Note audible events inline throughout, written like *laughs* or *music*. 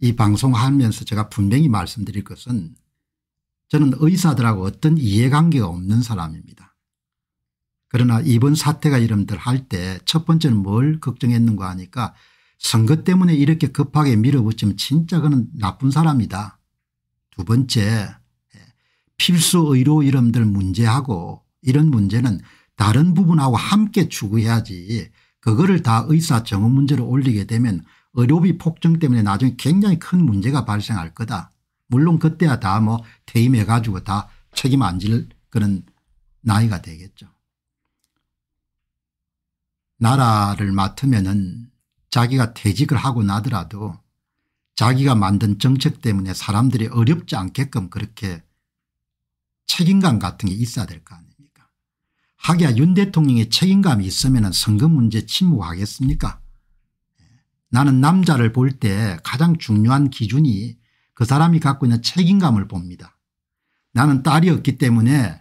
이 방송하면서 제가 분명히 말씀드릴 것은 저는 의사들하고 어떤 이해관계가 없는 사람입니다. 그러나 이번 사태가 이름들 할 때 첫 번째는 뭘 걱정했는가 하니까 선거 때문에 이렇게 급하게 밀어붙이면 진짜 그는 나쁜 사람이다. 두 번째 예, 필수 의료 이름들 문제하고 이런 문제는 다른 부분하고 함께 추구해야지 그거를 다 의사 정원 문제로 올리게 되면 의료비 폭증 때문에 나중에 굉장히 큰 문제가 발생할 거다. 물론 그때야 다 뭐 퇴임해 가지고 다 책임 안 질 그런 나이가 되겠죠. 나라를 맡으면은 자기가 퇴직을 하고 나더라도 자기가 만든 정책 때문에 사람들이 어렵지 않게끔 그렇게 책임감 같은 게 있어야 될 거 아닙니까 하기야 윤 대통령의 책임감이 있으면 선거 문제 침묵하겠습니까 나는 남자를 볼 때 가장 중요한 기준이 그 사람이 갖고 있는 책임감을 봅니다. 나는 딸이 없기 때문에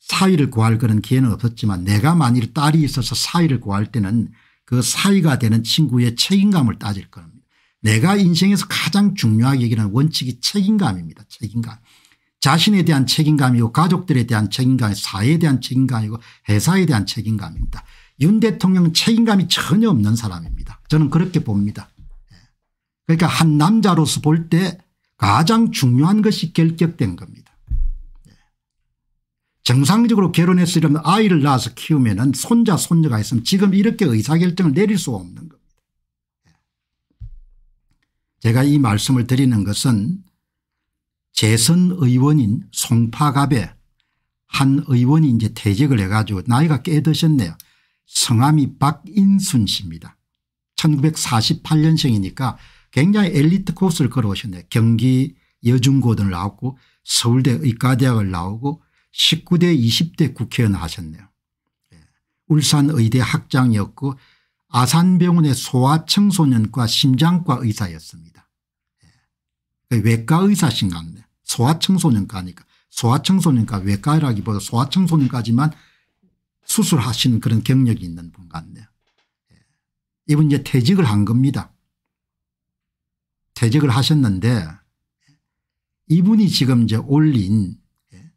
사위를 구할 그런 기회는 없었지만 내가 만일 딸이 있어서 사위를 구할 때는 그 사위가 되는 친구의 책임감을 따질 겁니다. 내가 인생에서 가장 중요하게 얘기하는 원칙이 책임감입니다. 책임감. 자신에 대한 책임감이고 가족들에 대한 책임감, 이 사회에 대한 책임감이고 회사에 대한 책임감입니다. 윤 대통령은 책임감이 전혀 없는 사람입니다. 저는 그렇게 봅니다. 그러니까 한 남자로서 볼 때 가장 중요한 것이 결격된 겁니다. 정상적으로 결혼했으려면 아이를 낳아서 키우면 은 손자 손녀가 있으면 지금 이렇게 의사결정을 내릴 수가 없는 겁니다. 제가 이 말씀을 드리는 것은 재선 의원인 송파갑의 한 의원이 이제 퇴직을 해가지고 나이가 꽤 드셨네요. 성함이 박인순 씨입니다. 1948년생이니까 굉장히 엘리트 코스를 걸어오셨네. 경기 여중고등을 나왔고 서울대 의과대학을 나오고 19대 20대 국회의원 하셨네요. 예. 울산의대 학장이었고 아산병원의 소아청소년과 심장과 의사였습니다. 예. 외과 의사신가 보네. 소아청소년과니까. 소아청소년과 외과라기보다 소아청소년까지만 수술하신 그런 경력이 있는 분 같네요. 이분 이제 퇴직을 한 겁니다. 퇴직을 하셨는데 이분이 지금 이제 올린 예.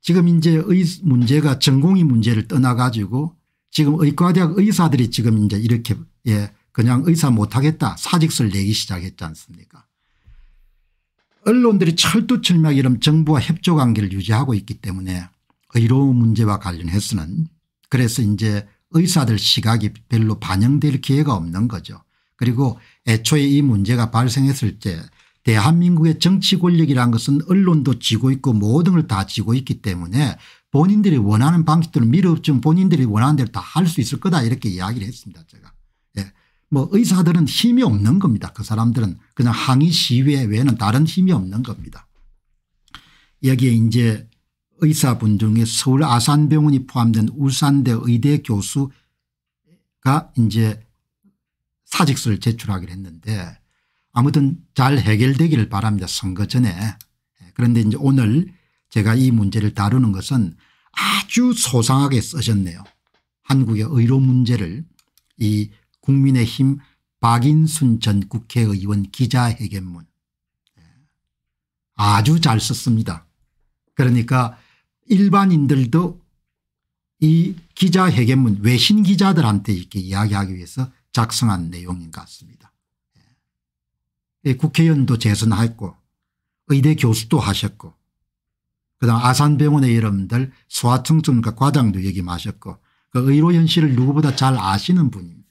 지금 이제 의 문제가 전공의 문제를 떠나가지고 지금 의과대학 의사들이 지금 이제 이렇게 예 그냥 의사 못하겠다 사직서를 내기 시작했지 않습니까 언론들이 철두철미하게 이런 정부와 협조관계를 유지하고 있기 때문에 의료 문제와 관련해서는 그래서 이제 의사들 시각이 별로 반영될 기회가 없는 거죠. 그리고 애초에 이 문제가 발생했을 때 대한민국의 정치 권력이란 것은 언론도 쥐고 있고 모든 걸 다 쥐고 있기 때문에 본인들이 원하는 방식대로 밀어붙이면 본인들이 원하는 대로 다 할 수 있을 거다 이렇게 이야기를 했습니다 제가. 예. 뭐 의사들은 힘이 없는 겁니다. 그 사람들은 그냥 항의 시위 외에는 다른 힘이 없는 겁니다. 여기에 이제 의사분 중에 서울 아산병원이 포함된 울산대 의대 교수가 이제 사직서를 제출하기로 했는데 아무튼 잘 해결되기를 바랍니다 선거 전에. 예, 그런데 이제 오늘 제가 이 문제를 다루는 것은 아주 소상하게 쓰셨네요. 한국의 의료 문제를 이 국민의힘 박인순 전 국회의원 기자회견문 예, 아주 잘 썼습니다. 그러니까 일반인들도 이 기자회견문 외신 기자들한테 이렇게 이야기하기 위해서 작성한 내용인 것 같습니다. 예. 예, 국회의원도 재선했고 의대 교수도 하셨고 그다음 아산병원의 여러분들 소아청 전과 과장도 역임하셨고 그 의료현실을 누구보다 잘 아시는 분입니다.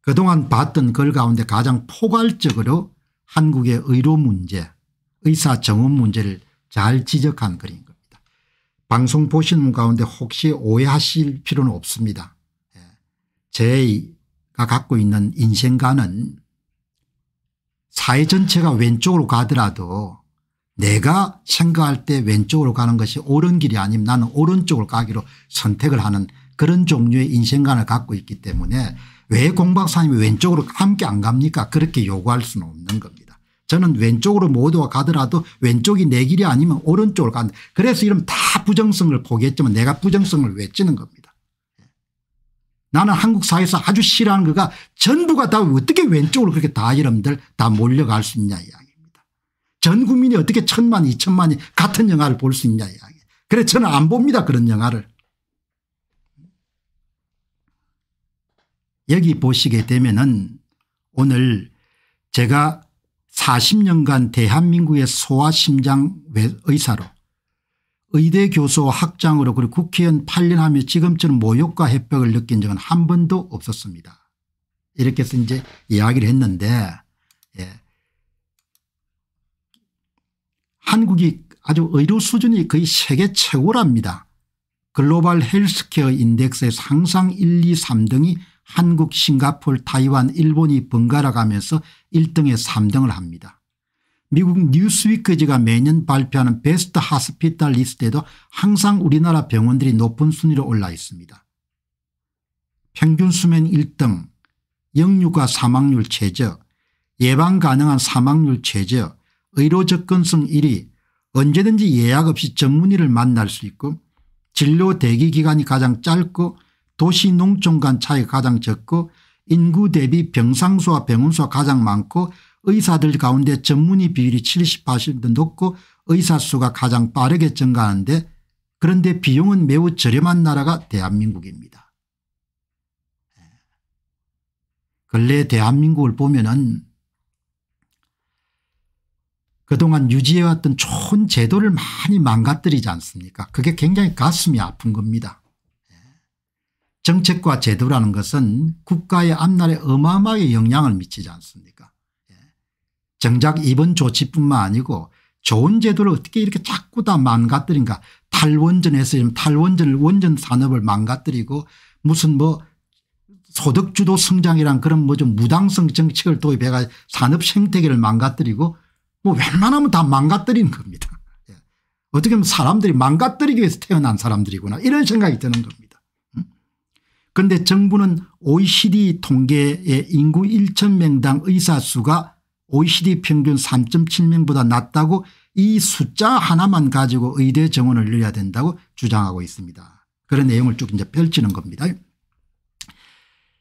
그동안 봤던 글 가운데 가장 포괄적으로 한국의 의료 문제 의사 정원 문제를 잘 지적한 글인 겁니다. 방송 보시는 가운데 혹시 오해하실 필요는 없습니다. 예. 제가 갖고 있는 인생관은 사회 전체가 왼쪽으로 가더라도 내가 생각할 때 왼쪽으로 가는 것이 옳은 길이 아니면 나는 오른쪽으로 가기로 선택을 하는 그런 종류의 인생관을 갖고 있기 때문에 왜 공박사님이 왼쪽으로 함께 안 갑니까 그렇게 요구할 수는 없는 겁니다. 저는 왼쪽으로 모두가 가더라도 왼쪽이 내 길이 아니면 오른쪽으로 간다. 그래서 이러면 다 부정성을 포기했지만 내가 부정성을 외치는 겁니다. 나는 한국 사회에서 아주 싫어하는 거가 전부가 다 어떻게 왼쪽으로 그렇게 다 여러분들 다 몰려갈 수 있냐 이야기입니다. 전 국민이 어떻게 천만 이천만이 같은 영화를 볼 수 있냐 이야기. 그래 저는 안 봅니다 그런 영화를. 여기 보시게 되면은 오늘 제가 40년간 대한민국의 소아심장 의사로 의대 교수 학장으로 그리고 국회의원 8년 하며 지금처럼 모욕과 협박을 느낀 적은 한 번도 없었습니다. 이렇게 해서 이제 이야기를 했는데 예. 한국이 아주 의료 수준이 거의 세계 최고랍니다. 글로벌 헬스케어 인덱스의 상상 1, 2, 3등이 한국 싱가폴 타이완 일본이 번갈아가면서 1등에 3등을 합니다. 미국 뉴스위크지가 매년 발표하는 베스트 하스피탈 리스트에도 항상 우리나라 병원들이 높은 순위로 올라 있습니다. 평균 수면 1등, 영유가 사망률 최저, 예방 가능한 사망률 최저, 의료 접근성 1위, 언제든지 예약 없이 전문의를 만날 수 있고 진료 대기 기간이 가장 짧고 도시 농촌 간 차이가 가장 적고 인구 대비 병상수와 병원수가 가장 많고 의사들 가운데 전문의 비율이 70 80도 높고 의사 수가 가장 빠르게 증가하는데 그런데 비용은 매우 저렴한 나라가 대한민국입니다. 근래 대한민국을 보면 은 그동안 유지해왔던 좋은 제도를 많이 망가뜨리지 않습니까 그게 굉장히 가슴이 아픈 겁니다. 정책과 제도라는 것은 국가의 앞날에 어마어마하게 영향을 미치지 않습니까 예. 정작 이번 조치뿐만 아니고 좋은 제도를 어떻게 이렇게 자꾸 다 망가뜨린가 탈원전에서 탈원전을 원전 산업을 망가뜨리고 무슨 뭐 소득주도 성장이란 그런 뭐 좀 무당성 정책을 도입해가 산업 생태계를 망가뜨리고 뭐 웬만하면 다 망가뜨리는 겁니다. 예. 어떻게 보면 사람들이 망가뜨리기 위해서 태어난 사람들이구나 이런 생각이 드는 겁니다. 그런데 정부는 OECD 통계의 인구 1천명당 의사 수가 OECD 평균 3.7명보다 낮다고 이 숫자 하나만 가지고 의대 정원을 늘려야 된다고 주장하고 있습니다. 그런 내용을 쭉 이제 펼치는 겁니다.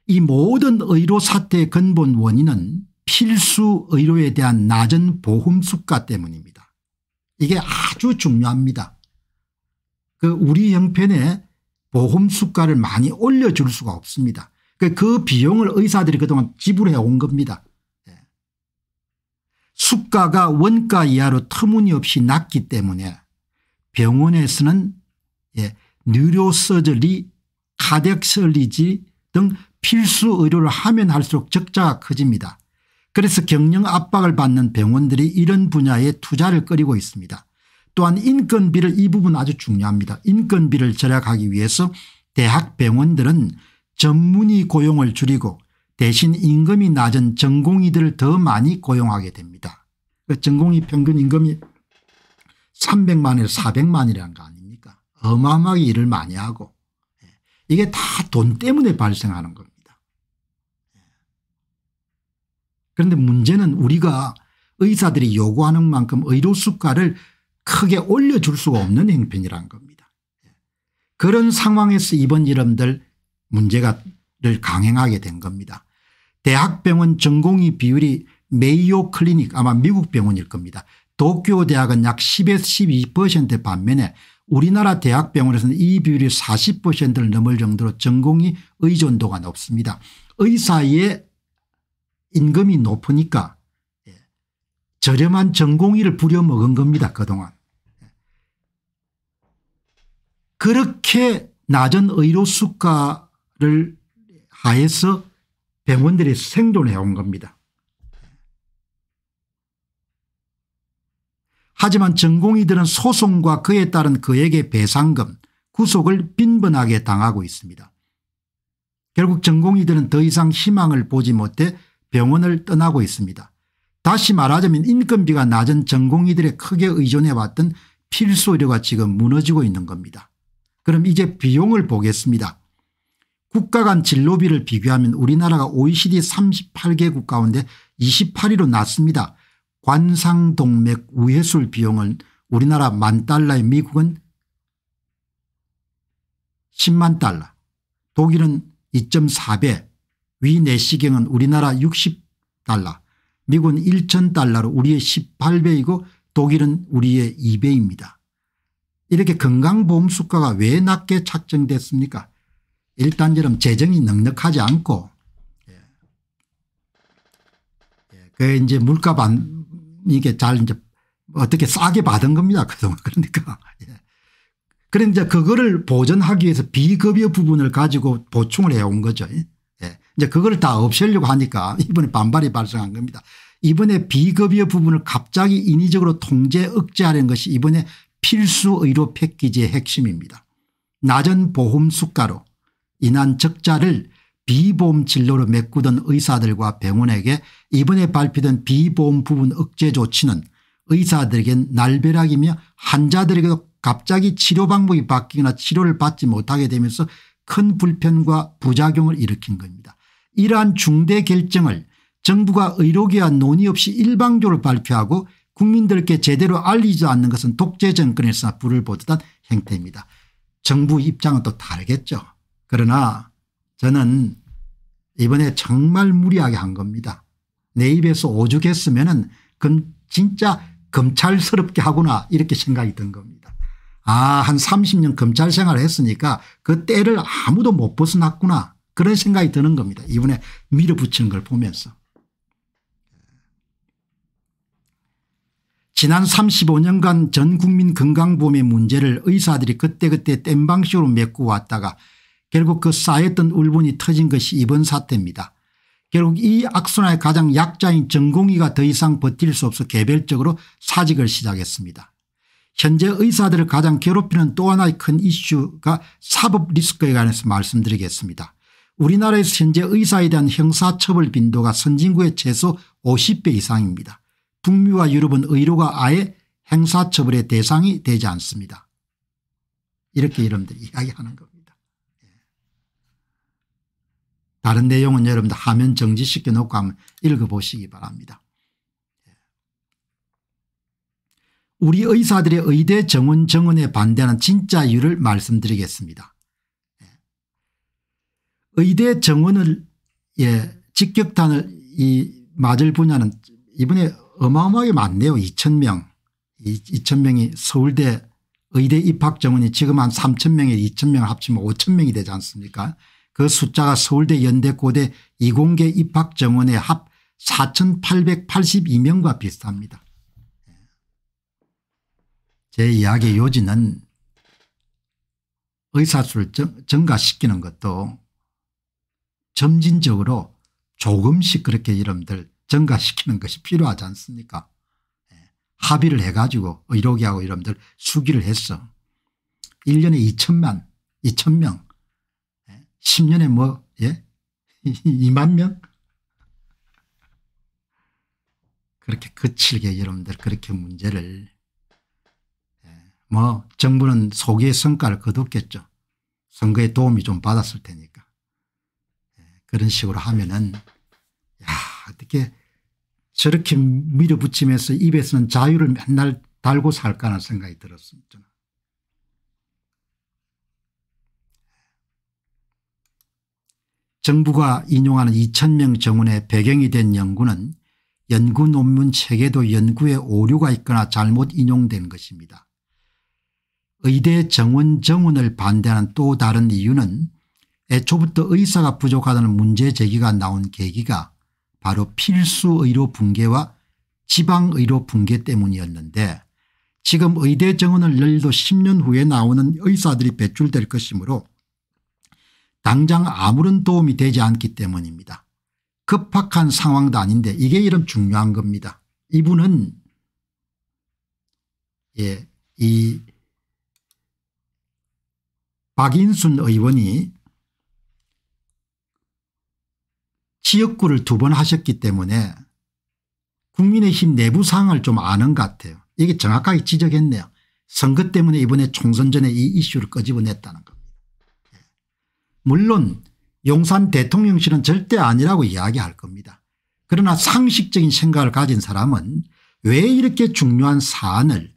이 모든 의료 사태의 근본 원인은 필수 의료에 대한 낮은 보험 수가 때문입니다. 이게 아주 중요합니다. 그 우리 형편에 보험 수가를 많이 올려줄 수가 없습니다. 그, 그 비용을 의사들이 그동안 지불해 온 겁니다. 예. 수가가 원가 이하로 터무니없이 낮기 때문에 병원에서는 예, 뉴로서절이 카덱설리지 등 필수 의료를 하면 할수록 적자가 커집니다. 그래서 경영 압박을 받는 병원들이 이런 분야에 투자를 끓이고 있습니다. 또한 인건비를 이 부분 아주 중요합니다. 인건비를 절약하기 위해서 대학 병원들은 전문의 고용을 줄이고 대신 임금이 낮은 전공의들을 더 많이 고용하게 됩니다. 그 전공의 평균 임금이 300만에서 400만이라는 거 아닙니까 어마어마하게 일을 많이 하고 예. 이게 다 돈 때문에 발생하는 겁니다. 예. 그런데 문제는 우리가 의사들이 요구하는 만큼 의료 수가를 크게 올려줄 수가 없는 행편이란 겁니다. 그런 상황에서 이번 이름들 문제가를 강행하게 된 겁니다. 대학병원 전공의 비율이 메이오 클리닉 아마 미국 병원일 겁니다. 도쿄 대학은 약 10에서 12% 반면에 우리나라 대학병원에서는 이 비율이 40%를 넘을 정도로 전공의 의존도가 높습니다. 의사의 임금이 높으니까 예, 저렴한 전공의를 부려먹은 겁니다 그동안. 그렇게 낮은 의료 수가를 하에서 병원들이 생존해 온 겁니다. 하지만 전공의들은 소송과 그에 따른 그에게 배상금 구속을 빈번하게 당하고 있습니다. 결국 전공의들은 더 이상 희망을 보지 못해 병원을 떠나고 있습니다. 다시 말하자면 인건비가 낮은 전공의들의 크게 의존해왔던 필수 의료가 지금 무너지고 있는 겁니다. 그럼 이제 비용을 보겠습니다. 국가 간 진로비를 비교하면 우리나라가 OECD 38개국 가운데 28위로 낮습니다. 관상동맥 우회술 비용은 우리나라 만 달러에 미국은 10만 달러 독일은 2.4배 위내시경은 우리나라 60달러 미국은 1 0달러로 우리의 18배이고 독일은 우리의 2배입니다. 이렇게 건강보험 수가가 왜 낮게 착정됐습니까 일단처럼 재정이 넉넉하지 않고 예. 예, 그 이제 물가 반 이게 잘 이제 어떻게 싸게 받은 겁니다. 그동안 *laughs* 그러니까. 예. 그런 이제 그거를 보전하기 위해서 비급여 부분을 가지고 보충을 해온 거죠. 예. 예. 이제 그걸 다 없애려고 하니까 *laughs* 이번에 반발이 발생한 겁니다. 이번에 비급여 부분을 갑자기 인위적으로 통제 억제하는 것이 이번에 필수 의료 패키지의 핵심입니다. 낮은 보험 수가로 인한 적자를 비보험 진료로 메꾸던 의사들과 병원에게 이번에 발표된 비보험 부분 억제 조치는 의사들에겐 날벼락이며 환자들에게도 갑자기 치료 방법이 바뀌거나 치료를 받지 못하게 되면서 큰 불편과 부작용을 일으킨 겁니다. 이러한 중대 결정을 정부가 의료계와 논의 없이 일방적으로 발표하고 국민들께 제대로 알리지 않는 것은 독재 정권에서 불을 보듯한 행태입니다. 정부 입장은 또 다르겠죠. 그러나 저는 이번에 정말 무리하게 한 겁니다. 내 입에서 오죽했으면 은 진짜 검찰스럽게 하구나 이렇게 생각이 든 겁니다. 아한 30년 검찰 생활을 했으니까 그 때를 아무도 못 벗어났구나 그런 생각이 드는 겁니다. 이번에 밀어붙이는 걸 보면서. 지난 35년간 전 국민 건강보험의 문제를 의사들이 그때그때 땜방식으로 메꾸어 왔다가 결국 그 쌓였던 울분이 터진 것이 이번 사태입니다. 결국 이 악순환의 가장 약자인 전공의가 더 이상 버틸 수 없어 개별적으로 사직을 시작했습니다. 현재 의사들을 가장 괴롭히는 또 하나의 큰 이슈가 사법 리스크에 관해서 말씀드리겠습니다. 우리나라에서 현재 의사에 대한 형사처벌 빈도가 선진국의 최소 50배 이상입니다. 북미와 유럽은 의료가 아예 행사처벌의 대상이 되지 않습니다. 이렇게 여러분들 이야기하는 겁니다. 예. 다른 내용은 여러분들 화면 정지시켜 놓고 한번 읽어보시기 바랍니다. 예. 우리 의사들의 의대 정원 정원에 반대하는 진짜 이유를 말씀드리겠습니다. 예. 의대 정원을 예, 직격탄을 이 맞을 분야는 이번에 어마어마하게 많네요. 2,000명. 2,000명이 서울대 의대 입학 정원이 지금 한 3,000명에 2,000명을 합치면 5,000명이 되지 않습니까? 그 숫자가 서울대 연대 고대 이공계 입학 정원의 합 4,882명과 비슷합니다. 제 이야기의 요지는 의사수를 증가시키는 것도 점진적으로 조금씩 그렇게 여러분들 증가시키는 것이 필요하지 않습니까 예. 합의를 해가지고 의료계하고 이런들 수기를 했어. 1년에 2천만 2천 명 10년에 예. 뭐 예? 2만 *laughs* 명 그렇게 거칠게 여러분들 그렇게 문제를 예. 뭐 정부는 소기의 성과를 거뒀겠죠. 선거에 도움이 좀 받았을 테니까. 그런 식으로 하면은 어떻게 저렇게 밀어붙이면서 입에서는 자유를 맨날 달고 살까 하는 생각이 들었습니다. 정부가 인용하는 2000명 정원의 배경이 된 연구는 연구 논문 체계도 연구에 오류가 있거나 잘못 인용된 것입니다. 의대 정원 정원을 반대하는 또 다른 이유는 애초부터 의사가 부족하다는 문제 제기가 나온 계기가 바로 필수의료 붕괴와 지방의료 붕괴 때문이었는데 지금 의대 정원을 열도 10년 후에 나오는 의사들이 배출될 것이므로 당장 아무런 도움이 되지 않기 때문입니다. 급박한 상황도 아닌데 이게 이런 중요한 겁니다. 이분은 예, 이 박인순 의원이 지역구를 두 번 하셨기 때문에 국민의힘 내부 상황을 좀 아는 것 같아요. 이게 정확하게 지적했네요. 선거 때문에 이번에 총선 전에 이 이슈를 끄집어냈다는 겁니다. 예. 물론 용산 대통령실은 절대 아니라고 이야기할 겁니다. 그러나 상식적인 생각을 가진 사람은 왜 이렇게 중요한 사안을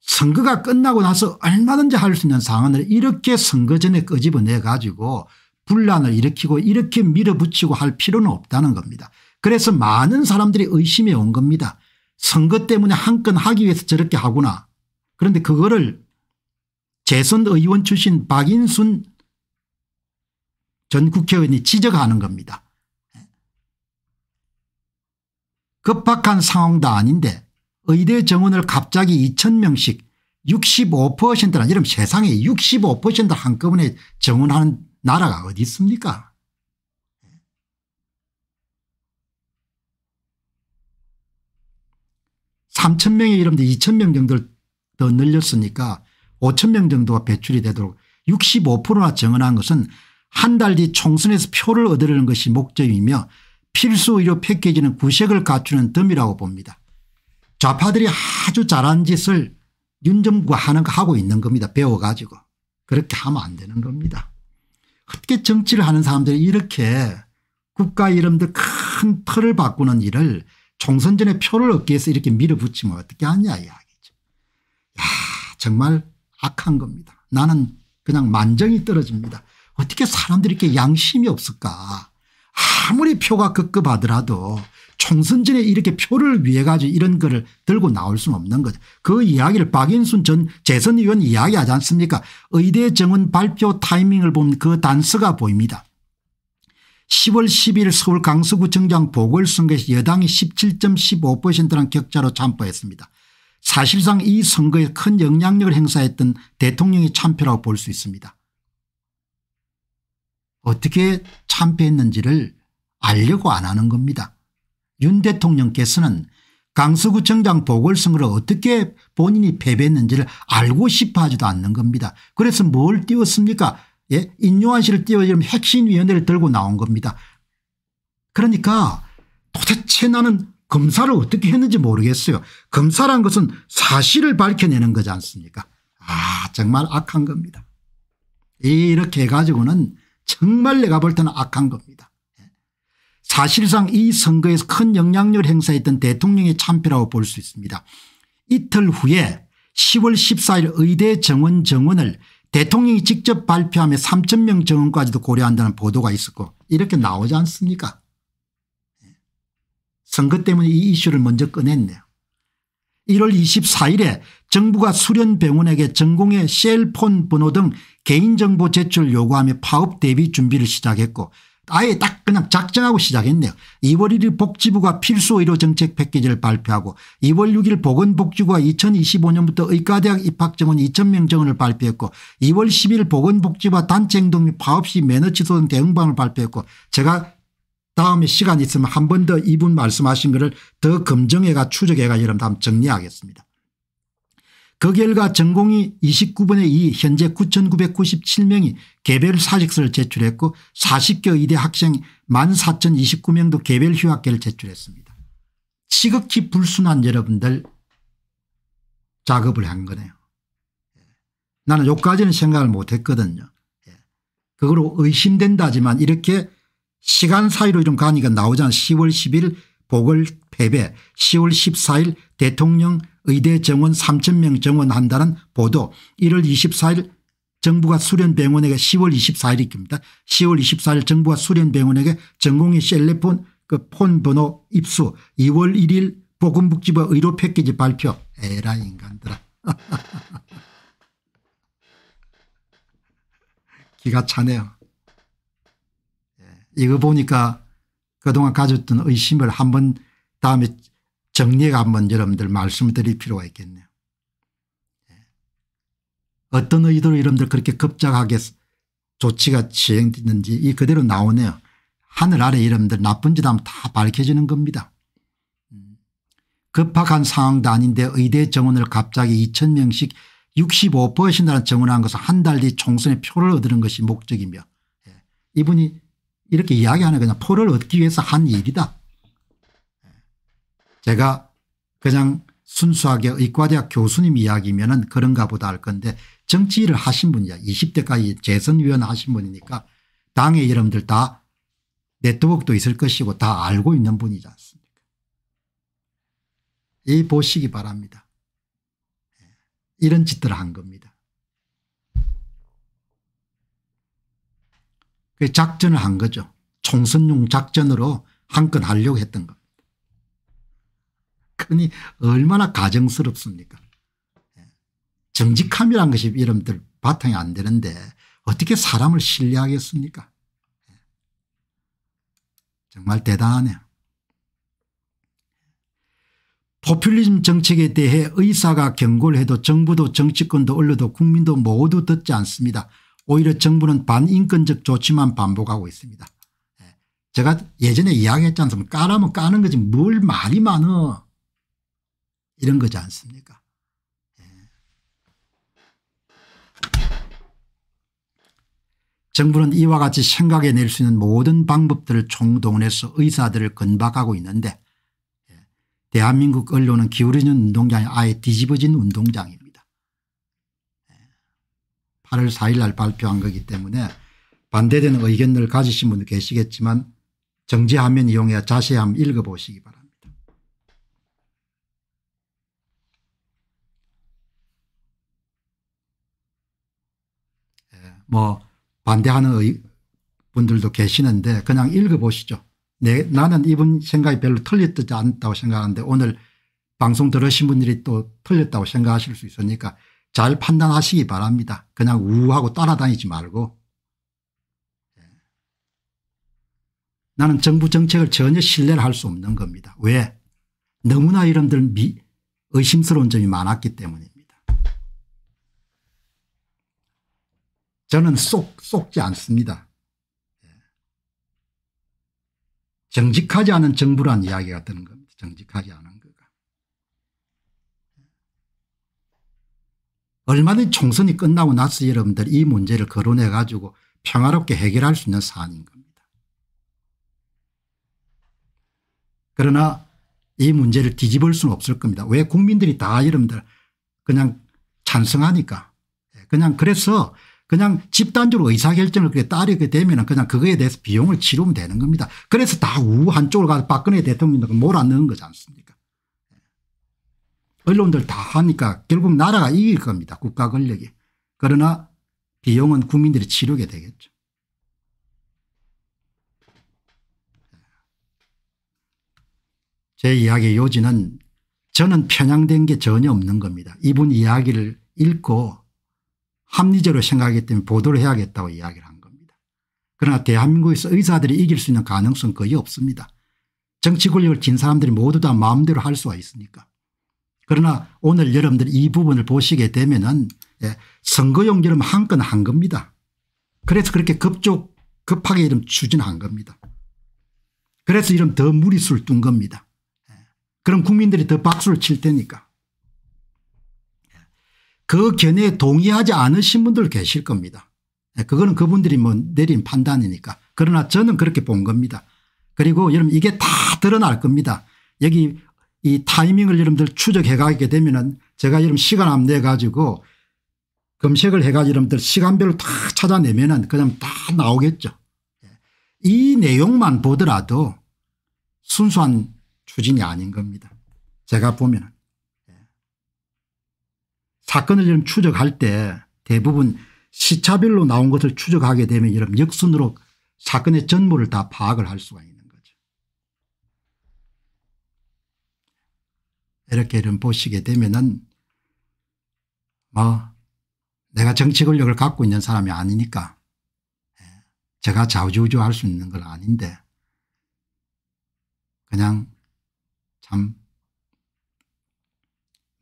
선거가 끝나고 나서 얼마든지 할 수 있는 사안을 이렇게 선거 전에 끄집어내 가지고 분란을 일으키고 이렇게 밀어붙이고 할 필요는 없다는 겁니다. 그래서 많은 사람들이 의심해 온 겁니다. 선거 때문에 한 건 하기 위해서 저렇게 하구나. 그런데 그거를 재선 의원 출신 박인순 전 국회의원이 지적하는 겁니다. 급박한 상황도 아닌데 의대 정원을 갑자기 2,000명씩 65%나 이런 세상에 65% 한꺼번에 정원하는 나라가 어디 있습니까? 삼천 명에 이러면 이천 명 정도를 더 늘렸으니까 오천 명 정도가 배출이 되도록 65%나 정언한 것은 한 달 뒤 총선에서 표를 얻으려는 것이 목적이며 필수 의료 패키지는 구색을 갖추는 덤이라고 봅니다. 좌파들이 아주 잘한 짓을 윤정부가 하는 거 하고 있는 겁니다. 배워가지고. 그렇게 하면 안 되는 겁니다. 어떻게 정치를 하는 사람들이 이렇게 국가 이름들 큰 틀을 바꾸는 일을 총선 전에 표를 얻기 위해서 이렇게 밀어붙이면 어떻게 하냐 이야기죠. 야 정말 악한 겁니다. 나는 그냥 만정이 떨어집니다. 어떻게 사람들이 이렇게 양심이 없을까 아무리 표가 급급하더라도 총선 전에 이렇게 표를 위해 가지고 이런 거를 들고 나올 수는 없는 거죠. 그 이야기를 박인순 전 재선 의원 이야기하지 않습니까 의대 정원 발표 타이밍을 보면 그 단서가 보입니다. 10월 10일 서울 강서구청장 보궐선거에서 여당이 17.15%라는 격자로 참패했습니다. 사실상 이 선거에 큰 영향력을 행사했던 대통령이 참패라고 볼 수 있습니다. 어떻게 참패했는지를 알려고 안 하는 겁니다. 윤 대통령께서는 강서구청장 보궐선거를 어떻게 본인이 패배했는지를 알고 싶어 하지도 않는 겁니다. 그래서 뭘 띄웠습니까 예? 인요한 씨를 띄워 주면 핵심위원회를 들고 나온 겁니다. 그러니까 도대체 나는 검사를 어떻게 했는지 모르겠어요. 검사란 것은 사실을 밝혀내는 거지 않습니까 아 정말 악한 겁니다. 이렇게 해가지고는 정말 내가 볼 때는 악한 겁니다. 사실상 이 선거에서 큰 영향력을 행사했던 대통령의 참패라고 볼 수 있습니다. 이틀 후에 10월 14일 의대 정원 정원을 대통령이 직접 발표하며 3 0명 정원까지도 고려한다는 보도가 있었고 이렇게 나오지 않습니까? 예. 선거 때문에 이 이슈를 먼저 꺼냈네요. 1월 24일에 정부가 수련병원에게 전공의 셀폰 번호 등 개인정보 제출 요구하며 파업 대비 준비를 시작했고 아예 딱 그냥 작정하고 시작했네요. 2월 1일 복지부가 필수 의료 정책 패키지를 발표하고 2월 6일 보건복지부가 2025년부터 의과대학 입학 정원 2,000명 정원을 발표했고 2월 10일 보건복지부와 단체 행동 및 파업 시 매너 취소 등 대응방을 발표했고 제가 다음에 시간 있으면 한 번 더 이분 말씀하신 거를 더 검증해가 추적해가 여러분 다음 정리하겠습니다. 그 결과 전공이 2 9분에이 현재 9997명이 개별 사직서를 제출했고 40개 의대 학생 14,029명도 개별 휴학계를 제출했습니다. 지극히 불순한 여러분들 작업을 한 거네요. 예. 나는 요까지는 생각을 못했거든요. 예. 그걸로 의심된다지만 이렇게 시간 사이로 좀 가니까 나오잖아. 10월 10일 보궐 패배 10월 14일 대통령 의대 정원 3천 명 정원한다는 보도 1월 24일 정부가 수련병원에게 10월 24일이 깁니다. 10월 24일 정부가 수련병원에게 전공의 셀레폰 그 폰 번호 입수 2월 1일 보건복지부 의료 패키지 발표 에라 인간들아 *laughs* 기가 차네요. 예, 이거 보니까 그동안 가졌던 의심을 한번 다음에 정리가 한번 여러분들 말씀 드릴 필요가 있겠네요. 예. 어떤 의도로 여러분들 그렇게 급작하게 조치가 시행됐는지 이 그대로 나오네요. 하늘 아래 여러분들 나쁜 짓 하면 다 밝혀지는 겁니다. 급박한 상황도 아닌데 의대 정원을 갑자기 2 0명씩6 5신 정원한 것은 한 달 뒤 총선에 표를 얻는 것이 목적이며 예. 이분이 이렇게 이야기하는 그냥 표를 얻기 위해서 한 일이다. 제가 그냥 순수하게 의과대학 교수님 이야기면 은 그런가 보다 할 건데 정치 일을 하신 분이야. 20대까지 재선위원 하신 분이니까 당의 여러분들 다 네트워크도 있을 것이고 다 알고 있는 분이지 않습니까 이 보시기 바랍니다. 예, 이런 짓들을 한 겁니다. 작전을 한 거죠. 총선용 작전으로 한 건 하려고 했던 겁니다. 그러니 얼마나 가정스럽습니까 예. 정직함이란 것이 이름들 바탕이 안 되는데 어떻게 사람을 신뢰하겠습니까 예. 정말 대단하네요. 포퓰리즘 정책에 대해 의사가 경고를 해도 정부도 정치권도 언론도 국민도 모두 듣지 않습니다. 오히려 정부는 반인권적 조치만 반복하고 있습니다. 예. 제가 예전에 이야기했지 않습니까 까라면 까는 거지 뭘 말이 많어. 이런 거지 않습니까? 예. 정부는 이와 같이 생각해 낼수 있는 모든 방법들을 총동원해서 의사들을 건박하고 있는데 예. 대한민국 언론은 기울어진 운동장이 아예 뒤집어진 운동장입니다. 예. 8월 4일 날 발표한 거기 때문에 반대되는 의견을 가지신 분 계시겠지만 정지화면 이용해 자세히 한번 읽어보시기 바랍니다. 뭐 반대하는 분들도 계시는데 그냥 읽어보시죠. 내, 네, 나는 이분 생각이 별로 틀렸지 않다고 생각하는데 오늘 방송 들으신 분들이 또 틀렸다고 생각하실 수 있으니까 잘 판단하시기 바랍니다. 그냥 우하고 따라다니지 말고. 네. 나는 정부 정책을 전혀 신뢰를 할 수 없는 겁니다. 왜? 너무나 이런들 미, 의심스러운 점이 많았기 때문입니다. 저는 쏙 속지 않습니다. 정직하지 않은 정부란 이야기가 되는 겁니다. 정직하지 않은 거가. 얼마든지 총선이 끝나고 나서 여러분들 이 문제를 거론해 가지고 평화롭게 해결할 수 있는 사안인 겁니다. 그러나 이 문제를 뒤집을 수는 없을 겁니다. 왜 국민들이 다 여러분들 그냥 찬성하니까. 그냥 그래서 그냥 집단적으로 의사결정을 그게 따르게 되면 그냥 그거에 대해서 비용을 치르면 되는 겁니다. 그래서 다 우 한쪽으로 가서 박근혜 대통령을 몰아넣은 거지 않습니까 언론들 다 하니까 결국 나라가 이길 겁니다. 국가 권력이. 그러나 비용은 국민들이 치르게 되겠죠. 제 이야기의 요지는 저는 편향된 게 전혀 없는 겁니다. 이분 이야기를 읽고 합리적으로 생각하기 때문에 보도를 해야겠다고 이야기를 한 겁니다. 그러나 대한민국에서 의사들이 이길 수 있는 가능성은 거의 없습니다. 정치 권력을 진 사람들이 모두 다 마음대로 할 수가 있으니까. 그러나 오늘 여러분들 이이 부분을 보시게 되면은 예, 선거용 여름한 건 한 겁니다. 그래서 그렇게 급족 급하게 이름 추진한 겁니다. 그래서 이름 더 무리수를 둔 겁니다. 예, 그럼 국민들이 더 박수를 칠 테니까. 그 견해에 동의하지 않으신 분들 계실 겁니다. 예, 그거는 그분들이 뭐 내린 판단이니까. 그러나 저는 그렇게 본 겁니다. 그리고 여러분 이게 다 드러날 겁니다. 여기 이 타이밍을 여러분들 추적해 가게 되면은 제가 여러분 시간 안 내 가지고 검색을 해가지고 여러분들 시간별로 다 찾아내면은 그냥 다 나오겠죠. 예, 이 내용만 보더라도 순수한 추진이 아닌 겁니다. 제가 보면은. 사건을 이 추적할 때 대부분 시차별로 나온 것을 추적하게 되면 이런 역순으로 사건의 전모를 다 파악을 할 수가 있는 거죠. 이렇게 이런 보시게 되면은 뭐 내가 정치 권력을 갖고 있는 사람이 아니니까 예, 제가 좌우지우지할 수 있는 건 아닌데 그냥 참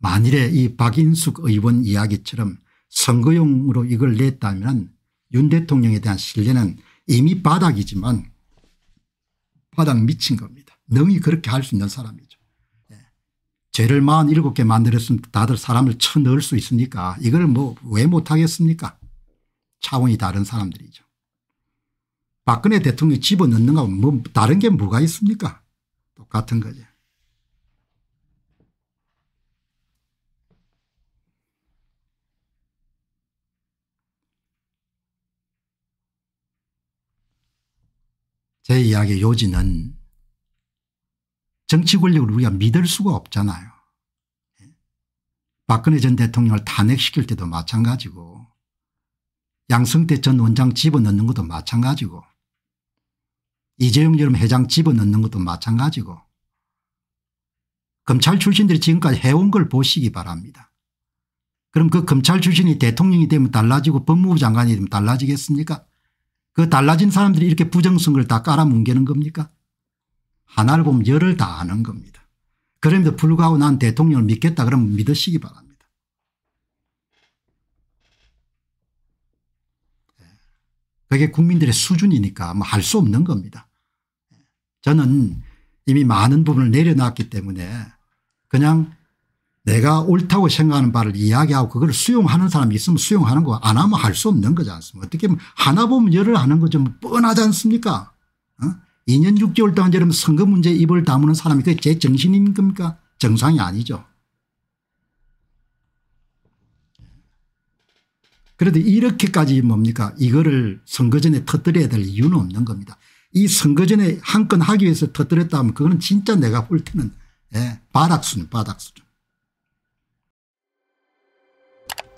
만일에 이 박인숙 의원 이야기처럼 선거용으로 이걸 냈다면 윤 대통령에 대한 신뢰는 이미 바닥이지만 바닥 미친 겁니다. 능히 그렇게 할 수 있는 사람이죠. 예. 죄를 47개 만들었으면 다들 사람을 쳐넣을 수 있으니까 이걸 뭐왜 못하겠습니까 차원이 다른 사람들이죠. 박근혜 대통령 집어넣는 거뭐 다른 게 뭐가 있습니까 똑같은 거죠. 제 이야기의 요지는 정치 권력을 우리가 믿을 수가 없잖아요. 예? 박근혜 전 대통령을 탄핵시킬 때도 마찬가지고 양승태 전 원장 집어넣는 것도 마찬가지고 이재용 여름 회장 집어넣는 것도 마찬가지고 검찰 출신들이 지금까지 해온 걸 보시기 바랍니다. 그럼 그 검찰 출신이 대통령이 되면 달라지고 법무부 장관이 되면 달라지겠습니까 그 달라진 사람들이 이렇게 부정선거를 다 깔아뭉개는 겁니까? 하나를 보면 열을 다 아는 겁니다. 그럼에도 불구하고 난 대통령을 믿겠다 그러면 믿으시기 바랍니다. 예. 그게 국민들의 수준이니까 뭐 할 수 없는 겁니다. 예. 저는 이미 많은 부분을 내려놨기 때문에 그냥 내가 옳다고 생각하는 바를 이야기하고 그걸 수용하는 사람이 있으면 수용하는 거 안 하면 할 수 없는 거지 않습니까 어떻게 보면 하나 보면 열을 하는 거 좀 뻔하지 않습니까 어? 2년 6개월 동안 여러분 선거 문제 입을 다무는 사람이 그게 제 정신인 겁니까 정상이 아니죠. 그래도 이렇게까지 뭡니까 이거를 선거 전에 터뜨려야 될 이유는 없는 겁니다. 이 선거 전에 한 건 하기 위해서 터뜨렸다 면 그거는 진짜 내가 볼 때는 예, 바닥수준 바닥수준.